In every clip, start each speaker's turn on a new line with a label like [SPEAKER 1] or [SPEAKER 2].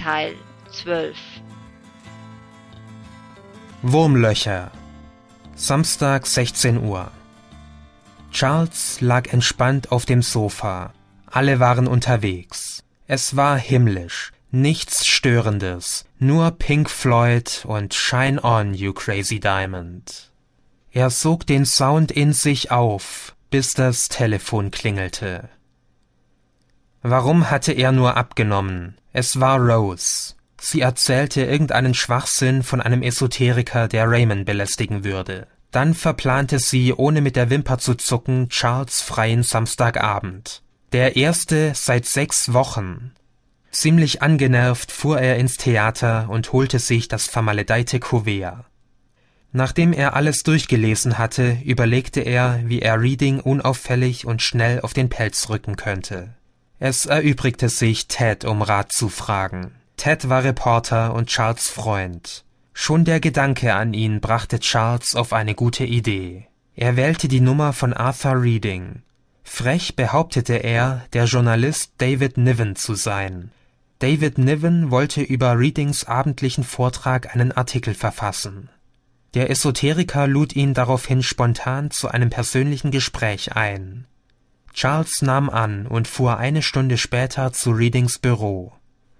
[SPEAKER 1] Teil 12. Wurmlöcher. Samstag 16 Uhr. Charles lag entspannt auf dem Sofa. Alle waren unterwegs. Es war himmlisch, nichts Störendes, nur Pink Floyd und Shine On, You Crazy Diamond. Er sog den Sound in sich auf, bis das Telefon klingelte. Warum hatte er nur abgenommen? Es war Rose. Sie erzählte irgendeinen Schwachsinn von einem Esoteriker, der Raymond belästigen würde. Dann verplante sie, ohne mit der Wimper zu zucken, Charles freien Samstagabend. Der erste seit sechs Wochen. Ziemlich angenervt fuhr er ins Theater und holte sich das vermaledeite Kuvert. Nachdem er alles durchgelesen hatte, überlegte er, wie er Reading unauffällig und schnell auf den Pelz rücken könnte. Es erübrigte sich, Ted um Rat zu fragen. Ted war Reporter und Charles Freund. Schon der Gedanke an ihn brachte Charles auf eine gute Idee. Er wählte die Nummer von Arthur Reading. Frech behauptete er, der Journalist David Niven zu sein. David Niven wollte über Readings abendlichen Vortrag einen Artikel verfassen. Der Esoteriker lud ihn daraufhin spontan zu einem persönlichen Gespräch ein. Charles nahm an und fuhr eine Stunde später zu Readings Büro.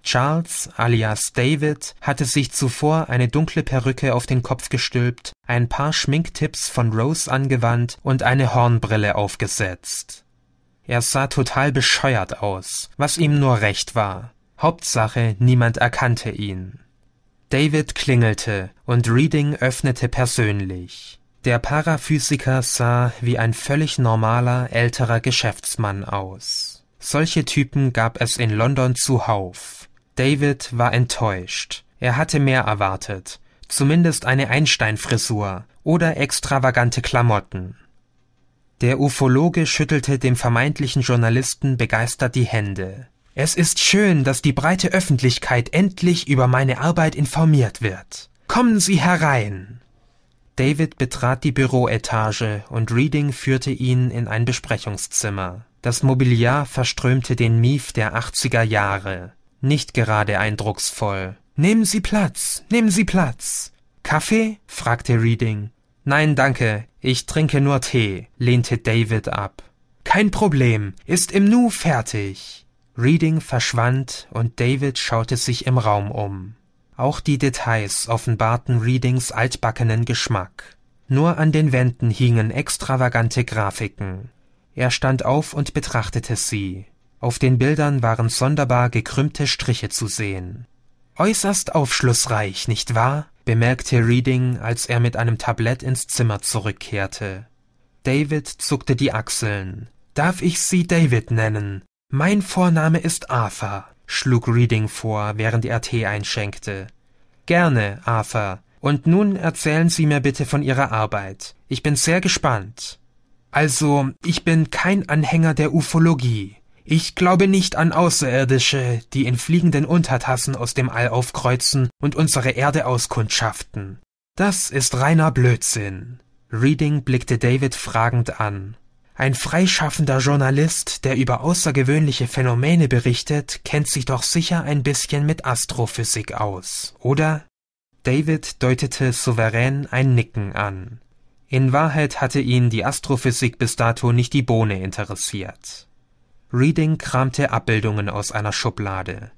[SPEAKER 1] Charles alias David hatte sich zuvor eine dunkle Perücke auf den Kopf gestülpt, ein paar Schminktipps von Rose angewandt und eine Hornbrille aufgesetzt. Er sah total bescheuert aus, was ihm nur recht war. Hauptsache, niemand erkannte ihn. David klingelte und Reading öffnete persönlich. Der Paraphysiker sah wie ein völlig normaler älterer Geschäftsmann aus. Solche Typen gab es in London zuhauf. David war enttäuscht. Er hatte mehr erwartet. Zumindest eine Einstein-Frisur oder extravagante Klamotten. Der Ufologe schüttelte dem vermeintlichen Journalisten begeistert die Hände. Es ist schön, dass die breite Öffentlichkeit endlich über meine Arbeit informiert wird. Kommen Sie herein. David betrat die Büroetage und Reading führte ihn in ein Besprechungszimmer. Das Mobiliar verströmte den Mief der 80er Jahre. Nicht gerade eindrucksvoll. Nehmen Sie Platz, nehmen Sie Platz. Kaffee? fragte Reading. Nein, danke. Ich trinke nur Tee, lehnte David ab. Kein Problem, ist im Nu fertig. Reading verschwand und David schaute sich im Raum um. Auch die Details offenbarten Readings altbackenen Geschmack. Nur an den Wänden hingen extravagante Grafiken. Er stand auf und betrachtete sie. Auf den Bildern waren sonderbar gekrümmte Striche zu sehen. Äußerst aufschlussreich, nicht wahr? bemerkte Reading, als er mit einem Tablett ins Zimmer zurückkehrte. David zuckte die Achseln. Darf ich Sie David nennen? Mein Vorname ist Arthur schlug Reading vor, während er Tee einschenkte. Gerne, Arthur. Und nun erzählen Sie mir bitte von Ihrer Arbeit. Ich bin sehr gespannt. Also, ich bin kein Anhänger der Ufologie. Ich glaube nicht an Außerirdische, die in fliegenden Untertassen aus dem All aufkreuzen und unsere Erde auskundschaften. Das ist reiner Blödsinn. Reading blickte David fragend an. Ein freischaffender Journalist, der über außergewöhnliche Phänomene berichtet, kennt sich doch sicher ein bisschen mit Astrophysik aus, oder? David deutete souverän ein Nicken an. In Wahrheit hatte ihn die Astrophysik bis dato nicht die Bohne interessiert. Reading kramte Abbildungen aus einer Schublade.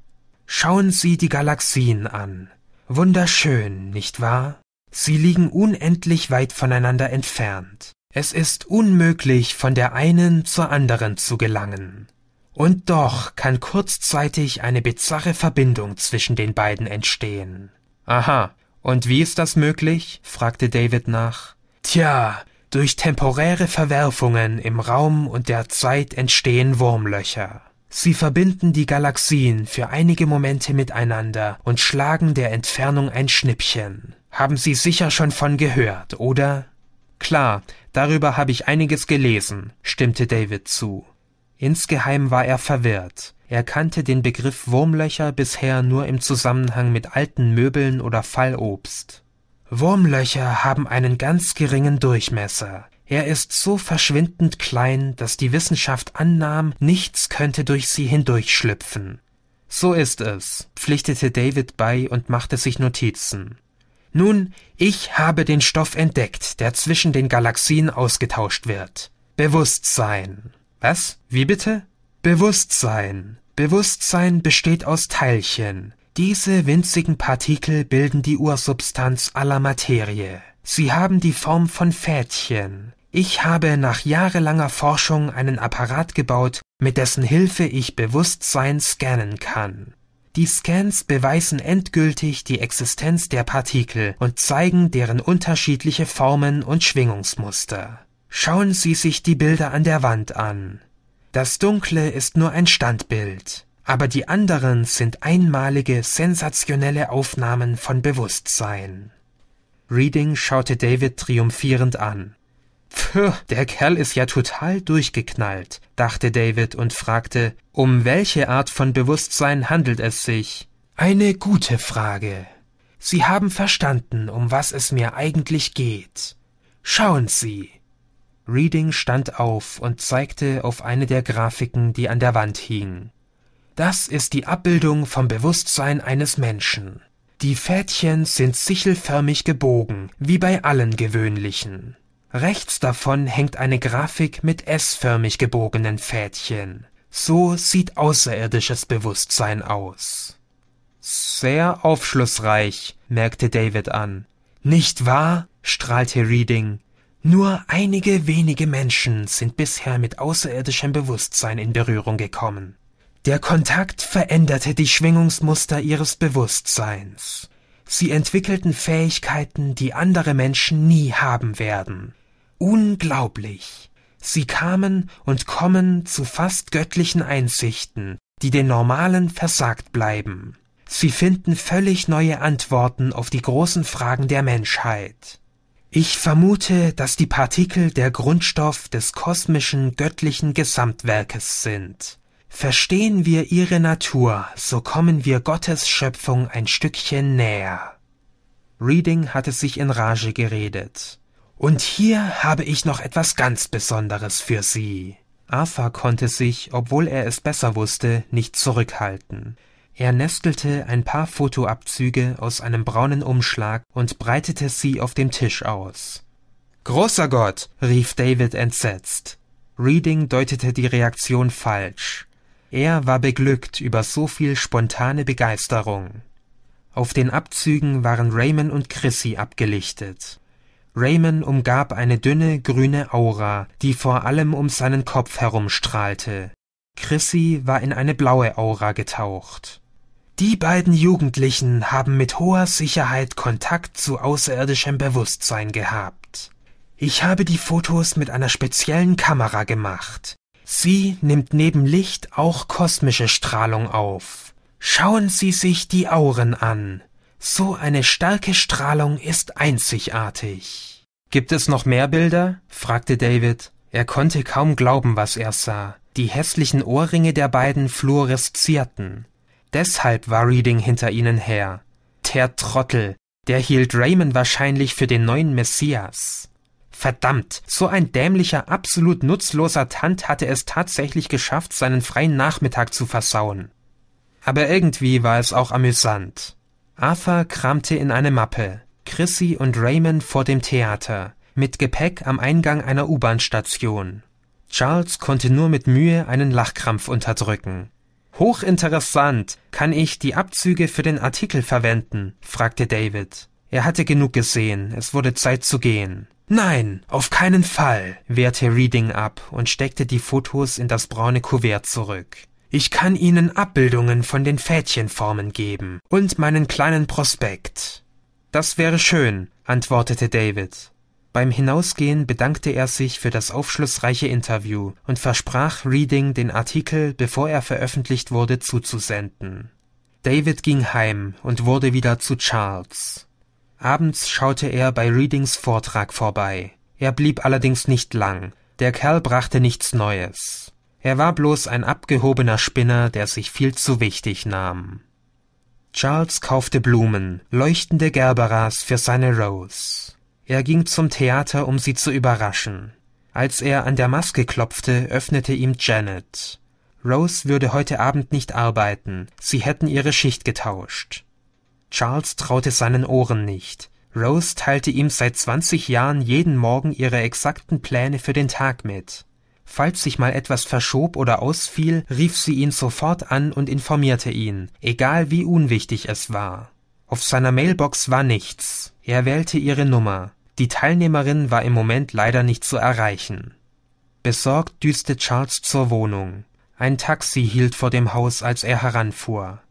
[SPEAKER 1] Schauen Sie die Galaxien an. Wunderschön, nicht wahr? Sie liegen unendlich weit voneinander entfernt. Es ist unmöglich, von der einen zur anderen zu gelangen. Und doch kann kurzzeitig eine bizarre Verbindung zwischen den beiden entstehen. Aha, und wie ist das möglich? fragte David nach. Tja, durch temporäre Verwerfungen im Raum und der Zeit entstehen Wurmlöcher. Sie verbinden die Galaxien für einige Momente miteinander und schlagen der Entfernung ein Schnippchen. Haben Sie sicher schon von gehört, oder? Klar, darüber habe ich einiges gelesen, stimmte David zu. Insgeheim war er verwirrt. Er kannte den Begriff Wurmlöcher bisher nur im Zusammenhang mit alten Möbeln oder Fallobst. Wurmlöcher haben einen ganz geringen Durchmesser. Er ist so verschwindend klein, dass die Wissenschaft annahm, nichts könnte durch sie hindurchschlüpfen. So ist es, pflichtete David bei und machte sich Notizen. Nun, ich habe den Stoff entdeckt, der zwischen den Galaxien ausgetauscht wird. Bewusstsein. Was? Wie bitte? Bewusstsein. Bewusstsein besteht aus Teilchen. Diese winzigen Partikel bilden die Ursubstanz aller Materie. Sie haben die Form von Fädchen. Ich habe nach jahrelanger Forschung einen Apparat gebaut, mit dessen Hilfe ich Bewusstsein scannen kann. Die Scans beweisen endgültig die Existenz der Partikel und zeigen deren unterschiedliche Formen und Schwingungsmuster. Schauen Sie sich die Bilder an der Wand an. Das Dunkle ist nur ein Standbild, aber die anderen sind einmalige, sensationelle Aufnahmen von Bewusstsein. Reading schaute David triumphierend an. Pfö, der Kerl ist ja total durchgeknallt, dachte David und fragte, um welche Art von Bewusstsein handelt es sich? Eine gute Frage. Sie haben verstanden, um was es mir eigentlich geht. Schauen Sie. Reading stand auf und zeigte auf eine der Grafiken, die an der Wand hing. Das ist die Abbildung vom Bewusstsein eines Menschen. Die Fädchen sind sichelförmig gebogen, wie bei allen gewöhnlichen. Rechts davon hängt eine Grafik mit S-förmig gebogenen Fädchen. So sieht außerirdisches Bewusstsein aus. Sehr aufschlussreich, merkte David an. Nicht wahr? strahlte Reading. Nur einige wenige Menschen sind bisher mit außerirdischem Bewusstsein in Berührung gekommen. Der Kontakt veränderte die Schwingungsmuster ihres Bewusstseins. Sie entwickelten Fähigkeiten, die andere Menschen nie haben werden. Unglaublich! Sie kamen und kommen zu fast göttlichen Einsichten, die den Normalen versagt bleiben. Sie finden völlig neue Antworten auf die großen Fragen der Menschheit. Ich vermute, dass die Partikel der Grundstoff des kosmischen göttlichen Gesamtwerkes sind. Verstehen wir ihre Natur, so kommen wir Gottes Schöpfung ein Stückchen näher. Reading hatte sich in Rage geredet. Und hier habe ich noch etwas ganz Besonderes für Sie. Arthur konnte sich, obwohl er es besser wusste, nicht zurückhalten. Er nestelte ein paar Fotoabzüge aus einem braunen Umschlag und breitete sie auf dem Tisch aus. Großer Gott! rief David entsetzt. Reading deutete die Reaktion falsch. Er war beglückt über so viel spontane Begeisterung. Auf den Abzügen waren Raymond und Chrissy abgelichtet. Raymond umgab eine dünne grüne Aura, die vor allem um seinen Kopf herum strahlte. Chrissy war in eine blaue Aura getaucht. Die beiden Jugendlichen haben mit hoher Sicherheit Kontakt zu außerirdischem Bewusstsein gehabt. Ich habe die Fotos mit einer speziellen Kamera gemacht. Sie nimmt neben Licht auch kosmische Strahlung auf. Schauen Sie sich die Auren an. So eine starke Strahlung ist einzigartig. Gibt es noch mehr Bilder? fragte David. Er konnte kaum glauben, was er sah. Die hässlichen Ohrringe der beiden fluoreszierten. Deshalb war Reading hinter ihnen her. Der Trottel, der hielt Raymond wahrscheinlich für den neuen Messias. Verdammt, so ein dämlicher, absolut nutzloser Tant hatte es tatsächlich geschafft, seinen freien Nachmittag zu versauen. Aber irgendwie war es auch amüsant. Arthur kramte in eine Mappe, Chrissy und Raymond vor dem Theater, mit Gepäck am Eingang einer U-Bahn-Station. Charles konnte nur mit Mühe einen Lachkrampf unterdrücken. Hochinteressant. Kann ich die Abzüge für den Artikel verwenden? fragte David. Er hatte genug gesehen, es wurde Zeit zu gehen. Nein, auf keinen Fall, wehrte Reading ab und steckte die Fotos in das braune Kuvert zurück. Ich kann Ihnen Abbildungen von den Fädchenformen geben und meinen kleinen Prospekt. Das wäre schön, antwortete David. Beim Hinausgehen bedankte er sich für das aufschlussreiche Interview und versprach Reading den Artikel, bevor er veröffentlicht wurde, zuzusenden. David ging heim und wurde wieder zu Charles. Abends schaute er bei Readings Vortrag vorbei. Er blieb allerdings nicht lang. Der Kerl brachte nichts Neues. Er war bloß ein abgehobener Spinner, der sich viel zu wichtig nahm. Charles kaufte Blumen, leuchtende Gerberas für seine Rose. Er ging zum Theater, um sie zu überraschen. Als er an der Maske klopfte, öffnete ihm Janet. Rose würde heute Abend nicht arbeiten, sie hätten ihre Schicht getauscht. Charles traute seinen Ohren nicht. Rose teilte ihm seit zwanzig Jahren jeden Morgen ihre exakten Pläne für den Tag mit. Falls sich mal etwas verschob oder ausfiel, rief sie ihn sofort an und informierte ihn, egal wie unwichtig es war. Auf seiner Mailbox war nichts. Er wählte ihre Nummer. Die Teilnehmerin war im Moment leider nicht zu erreichen. Besorgt düste Charles zur Wohnung. Ein Taxi hielt vor dem Haus, als er heranfuhr.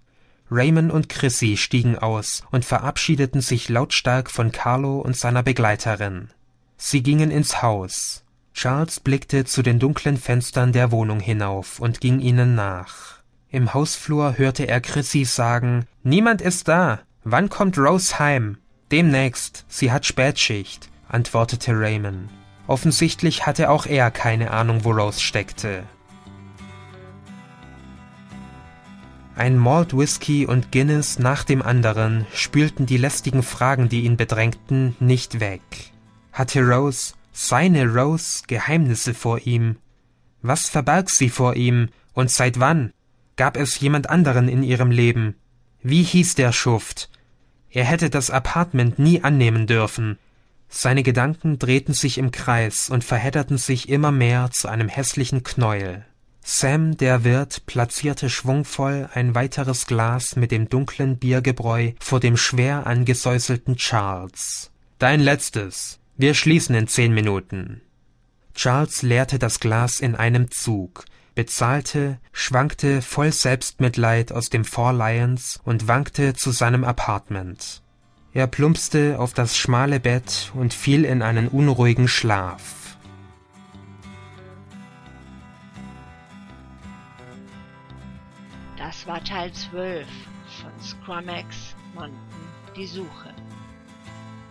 [SPEAKER 1] Raymond und Chrissy stiegen aus und verabschiedeten sich lautstark von Carlo und seiner Begleiterin. Sie gingen ins Haus. Charles blickte zu den dunklen Fenstern der Wohnung hinauf und ging ihnen nach. Im Hausflur hörte er Chrissy sagen, Niemand ist da. Wann kommt Rose heim? Demnächst. Sie hat Spätschicht, antwortete Raymond. Offensichtlich hatte auch er keine Ahnung, wo Rose steckte. Ein Malt Whisky und Guinness nach dem anderen spülten die lästigen Fragen, die ihn bedrängten, nicht weg. Hatte Rose, seine Rose Geheimnisse vor ihm? Was verbarg sie vor ihm und seit wann? Gab es jemand anderen in ihrem Leben? Wie hieß der Schuft? Er hätte das Apartment nie annehmen dürfen. Seine Gedanken drehten sich im Kreis und verhedderten sich immer mehr zu einem hässlichen Knäuel. Sam, der Wirt, platzierte schwungvoll ein weiteres Glas mit dem dunklen Biergebräu vor dem schwer angesäuselten Charles. Dein letztes, wir schließen in zehn Minuten. Charles leerte das Glas in einem Zug, bezahlte, schwankte voll Selbstmitleid aus dem Four Lions und wankte zu seinem Apartment. Er plumpste auf das schmale Bett und fiel in einen unruhigen Schlaf. Das war Teil 12 von Scrumex Mountain, die Suche